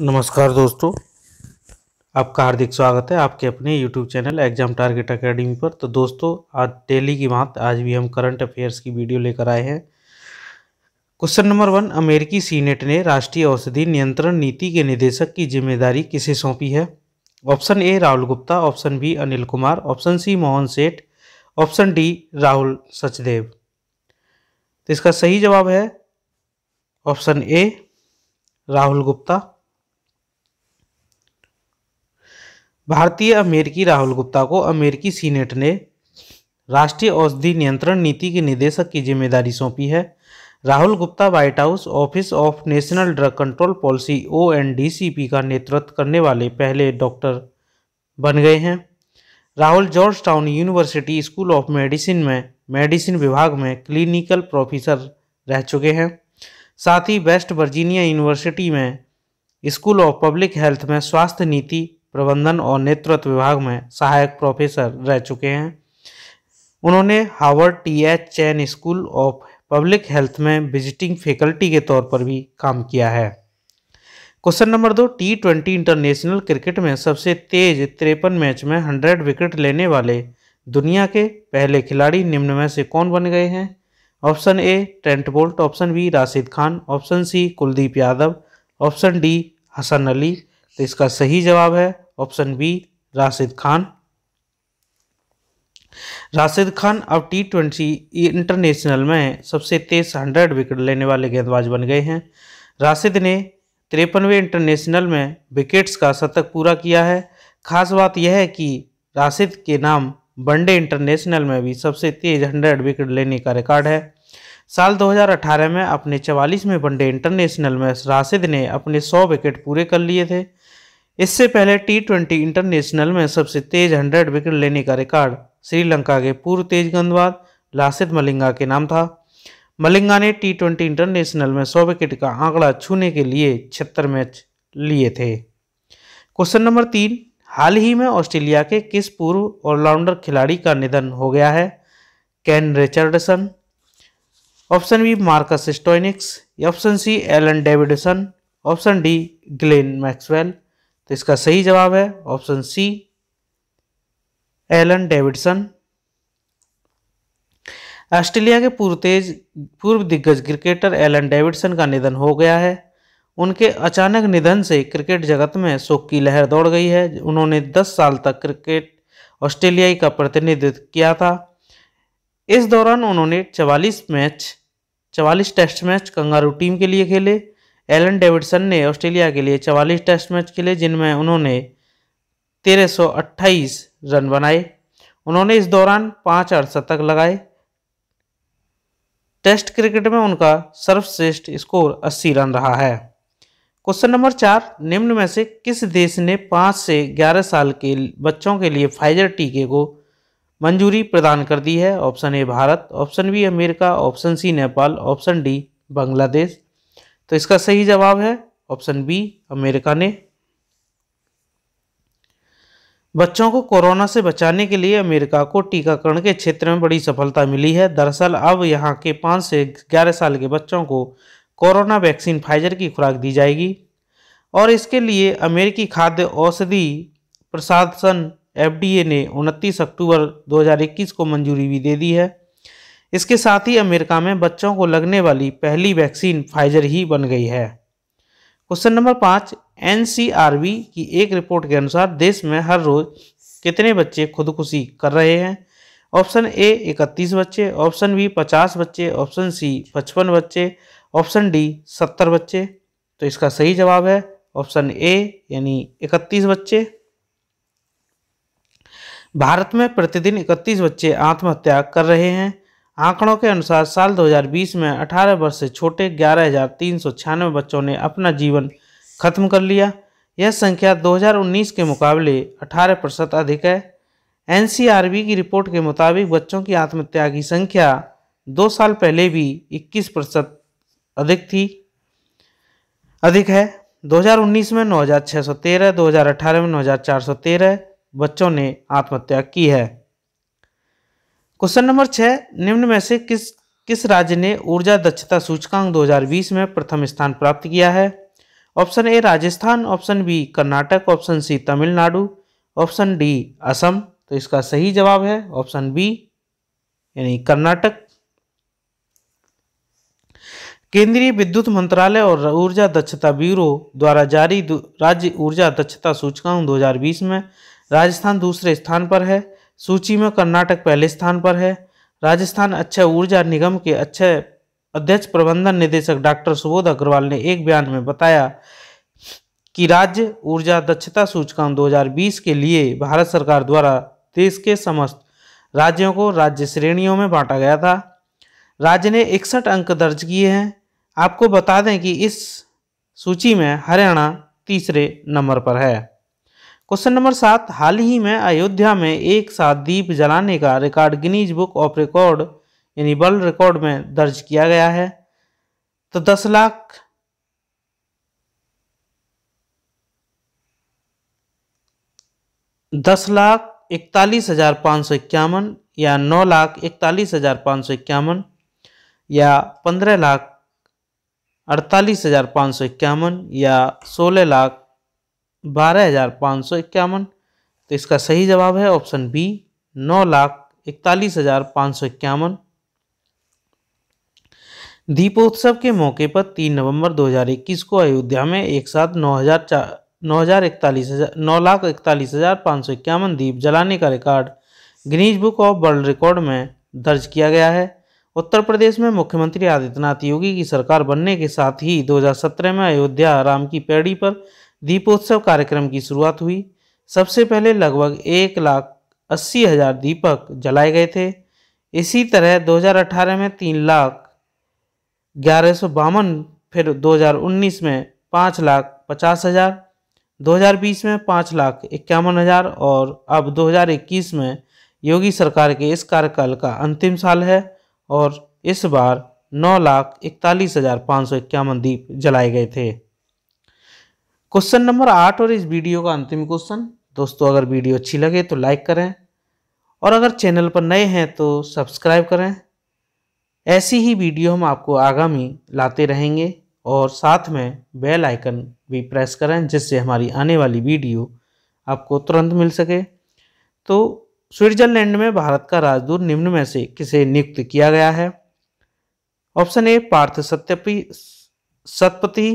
नमस्कार दोस्तों आपका हार्दिक स्वागत है आपके अपने YouTube channel exam target academy पर तो दोस्तों आज डेली की बात आज भी हम करंट अफेयर्स की वीडियो लेकर आए हैं क्वेश्चन नंबर वन अमेरिकी सीनेट ने राष्ट्रीय औषधि नियंत्रण नीति के निदेशक की जिम्मेदारी किसे सौंपी है option A Rahul Gupta option B Anil Kumar option C Mohan Seth option D Rahul Sachdev तो इसका सही जवाब है ऑप्शन ए राहुल गुप्ता भारतीय अमेरिकी राहुल गुप्ता को अमेरिकी सीनेट ने राष्ट्रीय औषधि नियंत्रण नीति के निदेशक की जिम्मेदारी सौंपी है Rahul Gupta White House office of national drug control policy O का नेतृत्व करने वाले पहले डॉक्टर बन गए हैं Rahul Georgetown university school of medicine में मेडिसिन विभाग में क्लिनिकल प्रोफेसर रह चुके हैं साथ ही वेस्ट वर्जीनिया यूनिवर्सिटी में स्कूल ऑफ पब्लिक हेल्थ में स्वास्थ्य नीति प्रबंधन और नेतृत्व विभाग में सहायक प्रोफेसर रह चुके हैं उन्होंने Harvard T H Chan school of public health में विजिटिंग फैकल्टी के तौर पर भी काम किया है क्वेश्चन नंबर दो टी ट्वेंटी इंटरनेशनल क्रिकेट में सबसे तेज तिरपन मैच में हंड्रेड विकेट लेने वाले दुनिया के पहले खिलाड़ी निम्न में से कौन बन गए हैं option A Trent Boult option B Rashid Khan option C Kuldeep Yadav option D Hasan Ali तो इसका सही जवाब है ऑप्शन बी राशिद खान राशिद खान अब टी ट्वेंटी इंटरनेशनल में सबसे तेज हंड्रेड विकेट लेने वाले गेंदबाज बन गए हैं राशिद ने तिरपनवे इंटरनेशनल में विकेट्स का शतक पूरा किया है खास बात यह है कि राशिद के नाम वनडे इंटरनेशनल में भी सबसे तेज हंड्रेड विकेट लेने का रिकॉर्ड है साल 2018 में अपने 44वें वनडे इंटरनेशनल में राशिद ने अपने 100 विकेट पूरे कर लिए थे इससे पहले टी ट्वेंटी इंटरनेशनल में सबसे तेज हंड्रेड विकेट लेने का रिकॉर्ड श्रीलंका के पूर्व तेज गेंदबाज लासित मलिंगा के नाम था मलिंगा ने टी ट्वेंटी इंटरनेशनल में सौ विकेट का आंकड़ा छूने के लिए छिहत्तर मैच लिए थे क्वेश्चन नंबर तीन हाल ही में ऑस्ट्रेलिया के किस पूर्व ऑलराउंडर खिलाड़ी का निधन हो गया है Ken Richardson option B Marcus Stoinis option C Alan Davidson option D Glenn Maxwell तो इसका सही जवाब है option C Alan Davidson Australia के पूर्व तेज पूर्व दिग्गज क्रिकेटर एलन डेविडसन का निधन हो गया है उनके अचानक निधन से क्रिकेट जगत में शोक की लहर दौड़ गई है उन्होंने 10 साल तक क्रिकेट ऑस्ट्रेलियाई का प्रतिनिधित्व किया था इस दौरान उन्होंने 44 match 44 test match kangaroo team के लिए खेले एलन डेविडसन ने ऑस्ट्रेलिया के लिए चवालीस टेस्ट मैच खेले जिनमें उन्होंने 1328 रन बनाए उन्होंने इस दौरान पाँच अर्धशतक लगाए टेस्ट क्रिकेट में उनका सर्वश्रेष्ठ स्कोर 80 रन रहा है क्वेश्चन नंबर चार निम्न में से किस देश ने पाँच से ग्यारह साल के बच्चों के लिए फाइजर टीके को मंजूरी प्रदान कर दी है option A Bharat option B America option C Nepal option D Bangladesh तो इसका सही जवाब है ऑप्शन बी अमेरिका ने बच्चों को कोरोना से बचाने के लिए अमेरिका को टीकाकरण के क्षेत्र में बड़ी सफलता मिली है दरअसल अब यहाँ के पाँच से ग्यारह साल के बच्चों को कोरोना वैक्सीन फाइजर की खुराक दी जाएगी और इसके लिए अमेरिकी खाद्य औषधि प्रशासन एफडीए ने 29 अक्टूबर 2021 को मंजूरी भी दे दी है इसके साथ ही अमेरिका में बच्चों को लगने वाली पहली वैक्सीन फाइजर ही बन गई है क्वेश्चन नंबर पाँच एन की एक रिपोर्ट के अनुसार देश में हर रोज कितने बच्चे खुदकुशी कर रहे हैं ऑप्शन ए इकतीस बच्चे ऑप्शन बी पचास बच्चे ऑप्शन सी पचपन बच्चे ऑप्शन डी सत्तर बच्चे तो इसका सही जवाब है ऑप्शन ए यानी इकतीस बच्चे भारत में प्रतिदिन इकतीस बच्चे आत्महत्या कर रहे हैं आंकड़ों के अनुसार साल 2020 में 18 वर्ष से छोटे ग्यारह बच्चों ने अपना जीवन खत्म कर लिया यह संख्या 2019 के मुकाबले 18 प्रतिशत अधिक है एनसीआरबी की रिपोर्ट के मुताबिक बच्चों की आत्महत्या की संख्या दो साल पहले भी 21 प्रतिशत अधिक थी अधिक है 2019 में 9613, 2018 में 9413 बच्चों ने आत्महत्या की है क्वेश्चन नंबर छः निम्न में से किस किस राज्य ने ऊर्जा दक्षता सूचकांक 2020 में प्रथम स्थान प्राप्त किया है option A Rajasthan option B Karnataka option C Tamil Nadu option D Assam तो इसका सही जवाब है ऑप्शन बी यानी कर्नाटक केंद्रीय विद्युत मंत्रालय और ऊर्जा दक्षता ब्यूरो द्वारा जारी राज्य ऊर्जा दक्षता सूचकांक 2020 में राजस्थान दूसरे स्थान पर है सूची में कर्नाटक पहले स्थान पर है राजस्थान अक्षय ऊर्जा निगम के अक्षय अध्यक्ष प्रबंधन निदेशक डॉक्टर सुबोध अग्रवाल ने एक बयान में बताया कि राज्य ऊर्जा दक्षता सूचकांक 2020 के लिए भारत सरकार द्वारा देश के समस्त राज्यों को राज्य श्रेणियों में बांटा गया था राज्य ने इकसठ अंक दर्ज किए हैं आपको बता दें कि इस सूची में हरियाणा तीसरे नंबर पर है क्वेश्चन नंबर सात हाल ही में अयोध्या में एक साथ दीप जलाने का record Guinness book of record यानी वर्ल्ड रिकॉर्ड में दर्ज किया गया है तो दस लाख दस लाख इकतालीस हजार पाँच सौ इक्यावन या नौ लाख इकतालीस हजार पाँच सौ इक्यावन या पंद्रह लाख अड़तालीस हजार पाँच सौ इक्यावन या सोलह लाख बारह हज़ार पाँच सौ इक्यावन तो इसका सही जवाब है ऑप्शन बी नौ लाख इकतालीस हज़ार पाँच सौ इक्यावन दीपोत्सव के मौके पर तीन नवंबर 2021 को अयोध्या में एक साथ नौ हज़ार चार नौ हज़ार इकतालीस हज़ार नौ लाख इकतालीस हज़ार पाँच सौ इक्यावन दीप जलाने का record Guinness book of world record में दर्ज किया गया है उत्तर प्रदेश में मुख्यमंत्री आदित्यनाथ योगी की सरकार बनने के साथ ही 2017 में अयोध्या राम की पैड़ी पर दीपोत्सव कार्यक्रम की शुरुआत हुई सबसे पहले लगभग एक लाख अस्सी हज़ार दीपक जलाए गए थे इसी तरह 2018 में तीन लाख ग्यारह सौ बावन फिर 2019 में पाँच लाख पचास हज़ार 2020 में पाँच लाख इक्यावन हज़ार और अब 2021 में योगी सरकार के इस कार्यकाल का अंतिम साल है और इस बार नौ लाख इकतालीस हज़ार पाँच सौ इक्यावन दीप जलाए गए थे क्वेश्चन नंबर आठ और इस वीडियो का अंतिम क्वेश्चन दोस्तों अगर वीडियो अच्छी लगे तो लाइक करें और अगर चैनल पर नए हैं तो सब्सक्राइब करें ऐसी ही वीडियो हम आपको आगामी लाते रहेंगे और साथ में बेल आइकन भी प्रेस करें जिससे हमारी आने वाली वीडियो आपको तुरंत मिल सके तो स्विट्जरलैंड में भारत का राजदूत निम्न में से किसे नियुक्त किया गया है ऑप्शन ए पार्थ सत्यपी Satpathy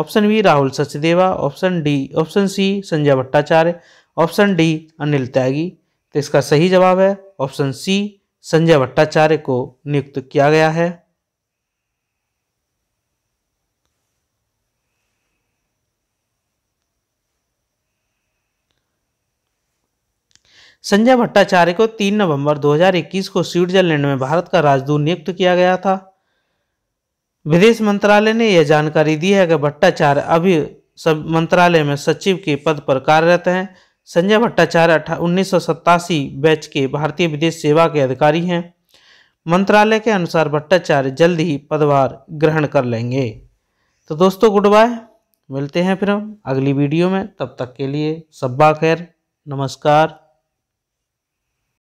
option B Rahul Sachdeva option D option C Sanjay Bhattacharya option D Anil Tyagi तो इसका सही जवाब है ऑप्शन सी संजय भट्टाचार्य को नियुक्त किया गया है संजय भट्टाचार्य को 3 नवंबर 2021 को स्विट्जरलैंड में भारत का राजदूत नियुक्त किया गया था विदेश मंत्रालय ने यह जानकारी दी है कि भट्टाचार्य अभी सब मंत्रालय में सचिव के पद पर कार्यरत हैं संजय भट्टाचार्य उन्नीस बैच के भारतीय विदेश सेवा के अधिकारी हैं मंत्रालय के अनुसार भट्टाचार्य जल्द ही पदभार ग्रहण कर लेंगे तो दोस्तों गुड बाय मिलते हैं फिर हम अगली वीडियो में तब तक के लिए सब्बा खैर नमस्कार